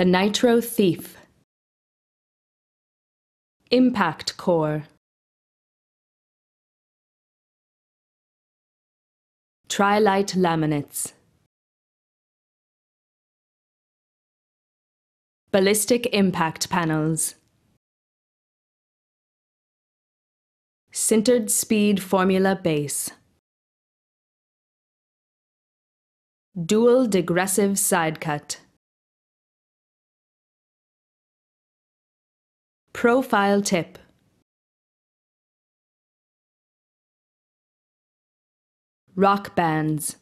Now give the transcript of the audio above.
The Nitro Thief Impact Core Trilite Laminates Ballistic Impact Panels Sintered Speed Formula Base Dual Degressive Sidecut Profile tip. Rock bands.